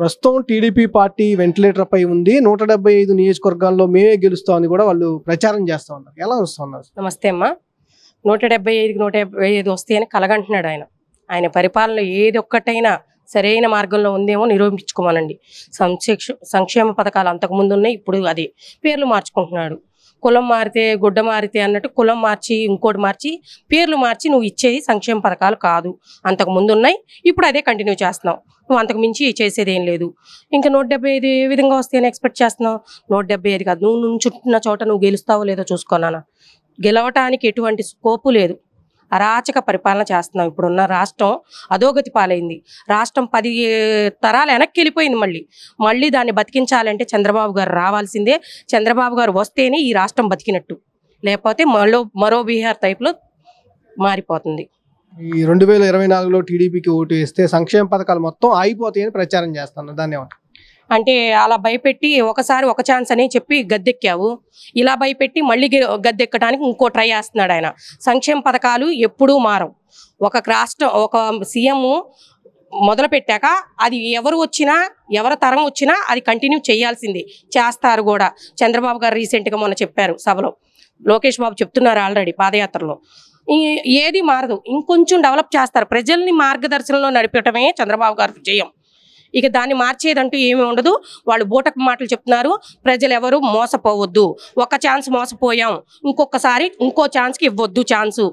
ప్రస్తుతం TDP party వెంటిలేటర్పై ఉంది నూట డెబ్బై ఐదు నియోజకవర్గాల్లో మేమే గెలుస్తామని కూడా వాళ్ళు ప్రచారం చేస్తూ ఉన్నారు ఎలా వస్తున్నారు నమస్తే అమ్మా నూట డెబ్బై ఐదుకి నూట డెబ్బై ఐదు వస్తాయి అని కలగంటున్నాడు ఆయన ఆయన పరిపాలన ఏది ఒక్కటైనా సరైన మార్గంలో ఉందేమో నిరూపించుకోమనండి సంక్షేమ సంక్షేమ పథకాలు అంతకుముందు ఉన్నాయి ఇప్పుడు అది పేర్లు మార్చుకుంటున్నాడు కులం మారితే గుడ్డ మారితే అన్నట్టు కులం మార్చి ఇంకోటి మార్చి పేర్లు మార్చి నువ్వు ఇచ్చేది సంక్షేమ పథకాలు కాదు అంతకు ముందు ఉన్నాయి ఇప్పుడు అదే కంటిన్యూ చేస్తున్నావు నువ్వు అంతకు మించి చేసేది ఏం లేదు ఇంకా నూట డెబ్బై ఐదు ఏ విధంగా నేను ఎక్స్పెక్ట్ చేస్తున్నావు నూట డెబ్బై ఐదు కాదు నువ్వు చుట్టిన చోట నువ్వు గెలుస్తావో లేదో చూసుకోనా గెలవటానికి ఎటువంటి స్కోపు లేదు అరాచక పరిపాలన చేస్తున్నాం ఇప్పుడున్న రాష్ట్రం అధోగతి పాలైంది రాష్ట్రం పది తరాలు వెనక్కి వెళ్ళిపోయింది మళ్ళీ మళ్ళీ దాన్ని బతికించాలంటే చంద్రబాబు గారు రావాల్సిందే చంద్రబాబు గారు వస్తేనే ఈ రాష్ట్రం బతికినట్టు లేకపోతే మరో మరో బీహార్ టైప్లో మారిపోతుంది ఈ రెండు వేల ఇరవై నాలుగులో టీడీపీకి ఓటు వేస్తే సంక్షేమ పథకాలు మొత్తం అయిపోతాయని ప్రచారం చేస్తాను ధన్యవాదాలు అంటే అలా భయపెట్టి ఒకసారి ఒక ఛాన్స్ అని చెప్పి గద్దెక్కావు ఇలా భయపెట్టి మళ్ళీ గద్దెక్కడానికి ఇంకో ట్రై చేస్తున్నాడు ఆయన సంక్షేమ పథకాలు ఎప్పుడూ మారవు ఒక రాష్ట్రం ఒక సీఎం మొదలు పెట్టాక అది ఎవరు వచ్చినా ఎవరి తరం వచ్చినా అది కంటిన్యూ చేయాల్సింది చేస్తారు కూడా చంద్రబాబు గారు రీసెంట్గా మొన్న చెప్పారు సభలో లోకేష్ బాబు చెప్తున్నారు ఆల్రెడీ పాదయాత్రలో ఏది మారదు ఇంకొంచెం డెవలప్ చేస్తారు ప్రజల్ని మార్గదర్శనంలో నడిపడమే చంద్రబాబు గారు చేయం ఇక దాన్ని మార్చేదంటూ ఏమీ ఉండదు వాళ్ళు బూటకు మాటలు చెప్తున్నారు ప్రజలు ఎవరు మోసపోవద్దు ఒక ఛాన్స్ మోసపోయాం ఇంకొకసారి ఇంకో ఛాన్స్కి ఇవ్వద్దు ఛాన్సు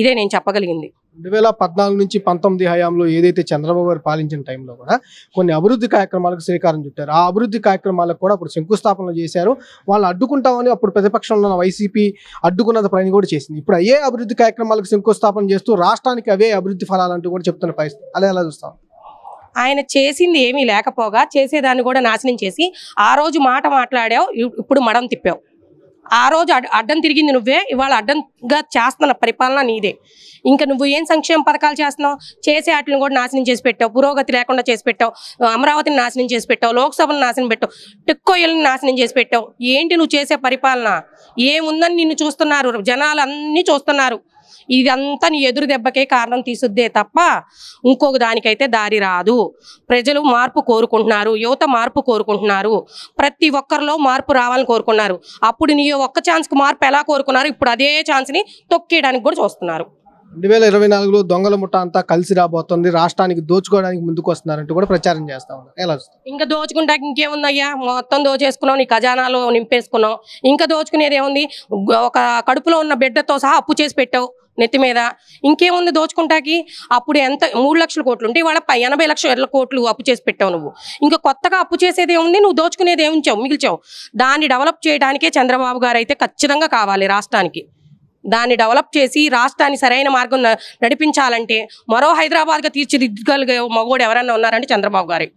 ఇదే నేను చెప్పగలిగింది రెండు వేల పద్నాలుగు నుంచి పంతొమ్మిది హయాంలో ఏదైతే చంద్రబాబు గారు పాలించిన టైంలో కూడా కొన్ని అభివృద్ధి కార్యక్రమాలకు శ్రీకారం చుట్టారు ఆ అభివృద్ధి కార్యక్రమాలకు కూడా అప్పుడు శంకుస్థాపనలు చేశారు వాళ్ళు అడ్డుకుంటామని అప్పుడు ప్రతిపక్షంలో ఉన్న వైసీపీ అడ్డుకున్నది పని కూడా చేసింది ఇప్పుడు అయ్యే అభివృద్ధి కార్యక్రమాలకు శంకుస్థాపన చేస్తూ రాష్ట్రానికి అవే అభివృద్ధి ఫలాలంటూ కూడా చెప్తున్న పరిస్థితి అలా ఎలా చూస్తాం ఆయన చేసింది ఏమీ లేకపోగా చేసేదాన్ని కూడా నాశనం చేసి ఆ రోజు మాట మాట్లాడావు ఇప్పుడు మడం తిప్పావు ఆ రోజు అడ్డం తిరిగింది నువ్వే ఇవాళ అడ్డంగా చేస్తున్న పరిపాలన నీదే ఇంకా నువ్వు ఏం సంక్షేమ పథకాలు చేస్తున్నావు చేసే వాటిని కూడా నాశనం చేసి పెట్టావు పురోగతి లేకుండా చేసి పెట్టావు అమరావతిని నాశనం చేసి పెట్టావు లోక్సభను నాశనం పెట్టావు టిక్కోయల్ని నాశనం చేసి పెట్టావు ఏంటి నువ్వు చేసే పరిపాలన ఏముందని నిన్ను చూస్తున్నారు జనాలు అన్నీ చూస్తున్నారు ఇదంతా నీ ఎదురు దెబ్బకే కారణం తీసుద్దే తప్ప ఇంకొక దానికైతే దారి రాదు ప్రజలు మార్పు కోరుకుంటున్నారు యువత మార్పు కోరుకుంటున్నారు ప్రతి ఒక్కరిలో మార్పు రావాలని కోరుకున్నారు అప్పుడు నీ ఒక్క ఛాన్స్కి మార్పు ఎలా కోరుకున్నారు ఇప్పుడు అదే ఛాన్స్ని తొక్కేయడానికి కూడా చూస్తున్నారు రెండు వేల ఇరవై నాలుగులో దొంగల ముఠ అంతా కలిసి రాబోతుంది రాష్ట్రానికి దోచుకోవడానికి ముందుకు వస్తున్నారంటూ కూడా ప్రచారం చేస్తా ఉన్నారు ఎలా ఇంకా దోచుకుంటా ఇంకేముందయ్యా మొత్తం దోచేసుకున్నాం నీ ఖజానాలో నింపేసుకున్నాం ఇంకా దోచుకునేది ఏముంది ఒక కడుపులో ఉన్న బిడ్డతో సహా అప్పు చేసి పెట్టావు నెత్తి మీద ఇంకేముంది దోచుకుంటాకి అప్పుడు ఎంత మూడు లక్షల కోట్లు ఉంటే ఇవాళ ఎనభై లక్షల కోట్లు అప్పు చేసి పెట్టావు నువ్వు ఇంకా కొత్తగా అప్పు చేసేది ఏముంది నువ్వు దోచుకునేది ఏమించావు మిగిల్చావు దాన్ని డెవలప్ చేయడానికే చంద్రబాబు గారు అయితే ఖచ్చితంగా కావాలి రాష్ట్రానికి దాన్ని డెవలప్ చేసి రాష్ట్రాన్ని సరైన మార్గం నడిపించాలంటే మరో హైదరాబాద్గా తీర్చిదిద్దగలిగే మగోడు ఎవరన్నా ఉన్నారంటే చంద్రబాబు గారే